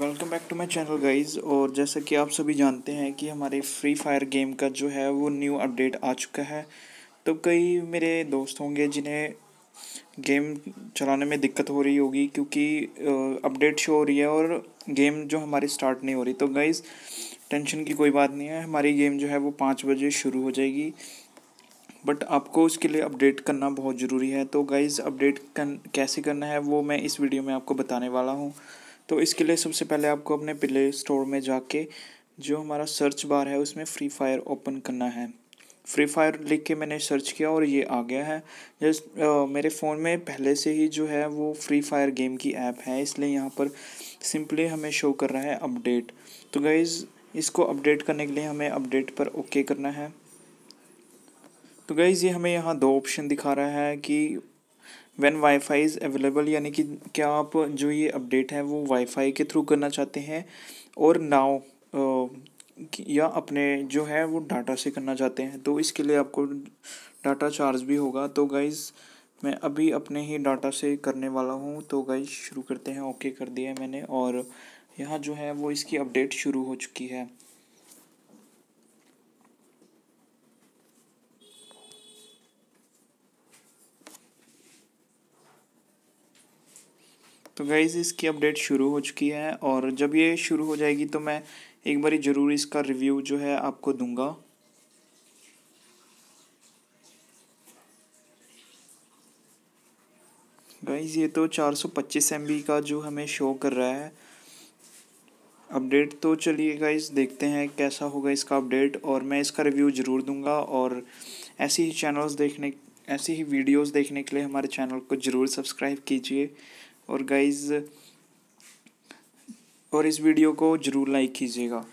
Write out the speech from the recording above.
welcome back to my channel guys और जैसा कि आप सभी जानते हैं कि हमारे फ्री फायर गेम का जो है वो न्यू अपडेट आ चुका है तो कई मेरे दोस्त होंगे जिन्हें गेम चलाने में दिक्कत हो रही होगी क्योंकि अपडेट शो हो रही है और गेम जो हमारी स्टार्ट नहीं हो रही तो गाइज़ टेंशन की कोई बात नहीं है हमारी गेम जो है वो पाँच बजे शुरू हो जाएगी बट आपको उसके लिए अपडेट करना बहुत ज़रूरी है तो गाइज़ अपडेट कैसे करना है वो मैं इस वीडियो में आपको बताने वाला हूँ तो इसके लिए सबसे पहले आपको अपने प्ले स्टोर में जाके जो हमारा सर्च बार है उसमें फ्री फायर ओपन करना है फ्री फायर लिख के मैंने सर्च किया और ये आ गया है जस्ट मेरे फ़ोन में पहले से ही जो है वो फ्री फायर गेम की ऐप है इसलिए यहाँ पर सिंपली हमें शो कर रहा है अपडेट तो गाइज़ इसको अपडेट करने के लिए हमें अपडेट पर ओके करना है तो गाइज़ ये हमें यहाँ दो ऑप्शन दिखा रहा है कि वैन वाईफाई इज़ अवेलेबल यानी कि क्या आप जो ये अपडेट है वो वाईफाई के थ्रू करना चाहते हैं और नाव या अपने जो है वो डाटा से करना चाहते हैं तो इसके लिए आपको डाटा चार्ज भी होगा तो गाइज़ मैं अभी अपने ही डाटा से करने वाला हूँ तो गाइज शुरू करते हैं ओके कर दिया है मैंने और यहाँ जो है वो इसकी अपडेट शुरू हो चुकी है तो गाइज़ इसकी अपडेट शुरू हो चुकी है और जब ये शुरू हो जाएगी तो मैं एक बारी ज़रूर इसका रिव्यू जो है आपको दूंगा गाइज़ ये तो 425 सौ का जो हमें शो कर रहा है अपडेट तो चलिए गाइज़ देखते हैं कैसा होगा इसका अपडेट और मैं इसका रिव्यू ज़रूर दूंगा और ऐसी ही चैनल्स देखने ऐसी ही वीडियोस देखने के लिए हमारे चैनल को ज़रूर सब्सक्राइब कीजिए और गाइज और इस वीडियो को ज़रूर लाइक कीजिएगा